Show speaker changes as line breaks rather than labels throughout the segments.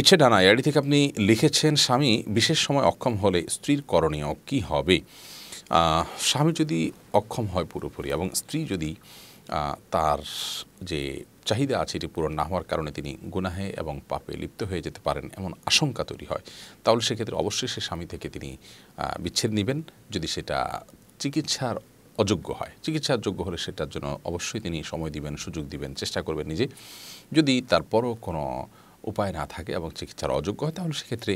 ইচ্ছে ডানা ইয়ারি থেকে আপনি লিখেছেন স্বামী বিশেষ সময় অক্ষম হলে স্ত্রীর করণীয় কি হবে স্বামী যদি অক্ষম হয় পুরোপুরি এবং স্ত্রী যদি তার যে চাহিদা আছে এটি পূরণ না হওয়ার কারণে তিনি গুনাহে এবং পাপে লিপ্ত হয়ে যেতে পারেন এমন আশঙ্কা তৈরি হয় তাহলে সেক্ষেত্রে অবশ্যই সে স্বামী থেকে তিনি বিচ্ছেদ নেবেন যদি সেটা চিকিৎসার অযোগ্য হয় চিকিৎসার যোগ্য হলে সেটার জন্য অবশ্যই তিনি সময় দিবেন সুযোগ দিবেন চেষ্টা করবেন নিজে যদি তারপরও কোনো উপায় না থাকে এবং চিকিৎসার অযোগ্য হয় তাহলে সেক্ষেত্রে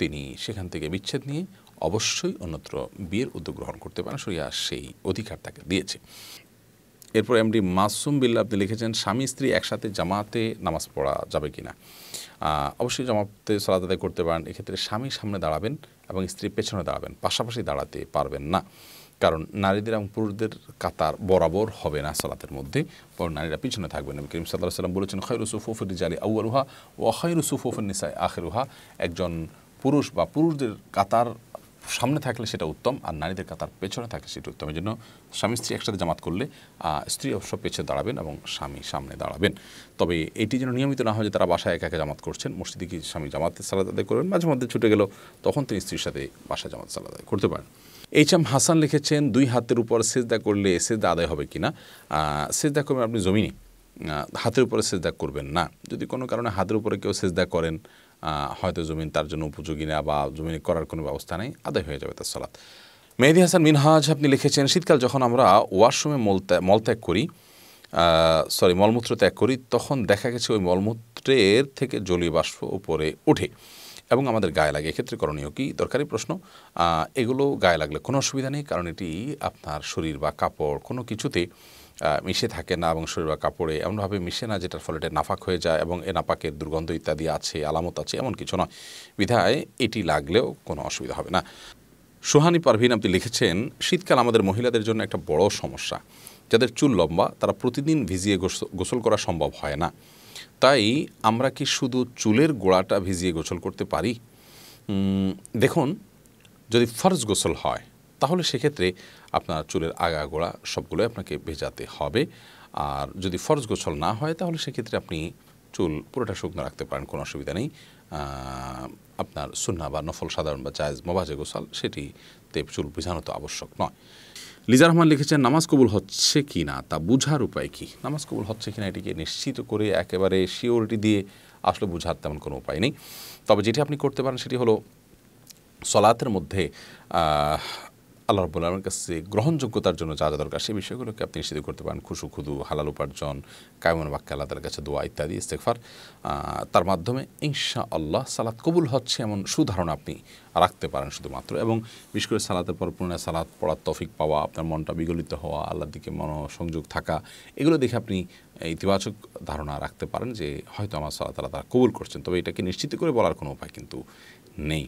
তিনি সেখান থেকে বিচ্ছেদ নিয়ে অবশ্যই অন্যত্র বিয়ের উদ্যোগ গ্রহণ করতে পারেন সরিয়া সেই অধিকার তাকে দিয়েছে এরপর এমডি মাসুম বিল্লা আপনি লিখেছেন স্বামী স্ত্রী একসাথে জামাতে নামাজ পড়া যাবে কি না অবশ্যই জামাতে সালাদ করতে পারেন এক্ষেত্রে স্বামী সামনে দাঁড়াবেন এবং স্ত্রী পেছনে দাঁড়াবেন পাশাপাশি দাঁড়াতে পারবেন না কারণ নারীদের এবং পুরুষদের কাতার বরাবর হবে না সালাতের মধ্যে বরং নারীরা পিছনে থাকবে না করিম সাল্লাহ সাল্লাম বলেছেন খৈরুসুফুফুর রিজালি আউ্বালুহা ও খৈরুসুফুফুর নিসাই আখেরুহা একজন পুরুষ বা পুরুষদের কাতার সামনে থাকলে সেটা উত্তম আর নারীদের কাতার পেছনে থাকলে সেটা উত্তম এই জন্য স্বামী স্ত্রী একসাথে জামাত করলে স্ত্রী অবশ্য পেছনে দাঁড়াবেন এবং স্বামী সামনে দাঁড়াবেন তবে এটি যেন নিয়মিত না হয় যে তারা বাসায় একা একা জামাত করছেন মসজিদে কি স্বামী জামাতে সালাদ আদায় করবেন মাঝে মধ্যে ছুটে গেল তখন তিনি স্ত্রীর সাথে বাসায় জামাত সালাদ আদায় করতে পারেন এইচ এম হাসান লিখেছেন দুই হাতের উপর সেজদা করলে সেজদা আদায় হবে কি না সেজদা করবেন আপনি জমিনে হাতের উপরে সেজদা করবেন না যদি কোনো কারণে হাতের উপরে কেউ সেজদা করেন হয়তো জমিন তার জন্য উপযোগী না বা জমিনে করার কোনো ব্যবস্থা নেই আদায় হয়ে যাবে তার সলাদ মেহেদি হাসান মিনহাজ আপনি লিখেছেন শীতকাল যখন আমরা ওয়াশরুমে মল ত্যাগ করি সরি মলমূত্র ত্যাগ করি তখন দেখা গেছে ওই মলমূত্রের থেকে জলীয় বাষ্প উপরে ওঠে এবং আমাদের গায়ে লাগে এক্ষেত্রে করণীয় কি দরকারি প্রশ্ন এগুলো গায়ে লাগলে কোনো অসুবিধা নেই কারণ এটি আপনার শরীর বা কাপড় কোনো কিছুতে মিশে থাকে না এবং শরীর বা কাপড়ে এমনভাবে মিশে না যেটার ফলে এটা নাফাক হয়ে যায় এবং এ নাপাকের দুর্গন্ধ ইত্যাদি আছে আলামত আছে এমন কিছু নয় বিধায় এটি লাগলেও কোনো অসুবিধা হবে না সোহানি পারভিন আপনি লিখেছেন শীতকাল আমাদের মহিলাদের জন্য একটা বড় সমস্যা যাদের চুল লম্বা তারা প্রতিদিন ভিজিয়ে গোসল করা সম্ভব হয় না তাই আমরা কি শুধু চুলের গোড়াটা ভিজিয়ে গোসল করতে পারি দেখুন যদি ফরজ গোসল হয় তাহলে সেক্ষেত্রে আপনার চুলের আগা গোড়া সবগুলোই আপনাকে ভেজাতে হবে আর যদি ফরজ গোসল না হয় তাহলে সেক্ষেত্রে আপনি চুল পুরোটা শুকনো রাখতে পারেন কোনো অসুবিধা নেই আপনার সুন্না বা নফল সাধারণ বা চায়েজ মোবাজে গোসাল সেটিতে চুল বোঝানো তো আবশ্যক নয় লিজা রহমান লিখেছেন নামাজ কবুল হচ্ছে কি না তা বুঝার উপায় কি নামাজ কবুল হচ্ছে কি না এটিকে নিশ্চিত করে একেবারে শিওরিটি দিয়ে আসলে বুঝার তেমন কোনো উপায় নেই তবে যেটি আপনি করতে পারেন সেটি হলো সলাতের মধ্যে আল্লাহ রব্বুল আলমের কাছে গ্রহণযোগ্যতার জন্য যা যা দরকার সেই বিষয়গুলোকে আপনি নিশ্চিত করতে পারেন খুশু খুদু হালাল উপার্জন কায়মন বাক্যে আল্লাহ কাছে দোয়া ইত্যাদি ইস্তেকফার তার মাধ্যমে ইনশা আল্লাহ সালাদ কবুল হচ্ছে এমন সুধারণা আপনি রাখতে পারেন শুধুমাত্র এবং বিশেষ করে সালাতের পর পুনরায় সালাদ পড়ার তফিক পাওয়া আপনার মনটা বিগলিত হওয়া আল্লাহর দিকে মনোসংযোগ থাকা এগুলো দেখে আপনি ইতিবাচক ধারণা রাখতে পারেন যে হয়তো আমার সালাত আল্লাহ তারা কবুল করছেন তবে এটাকে নিশ্চিত করে বলার কোনো উপায় কিন্তু নেই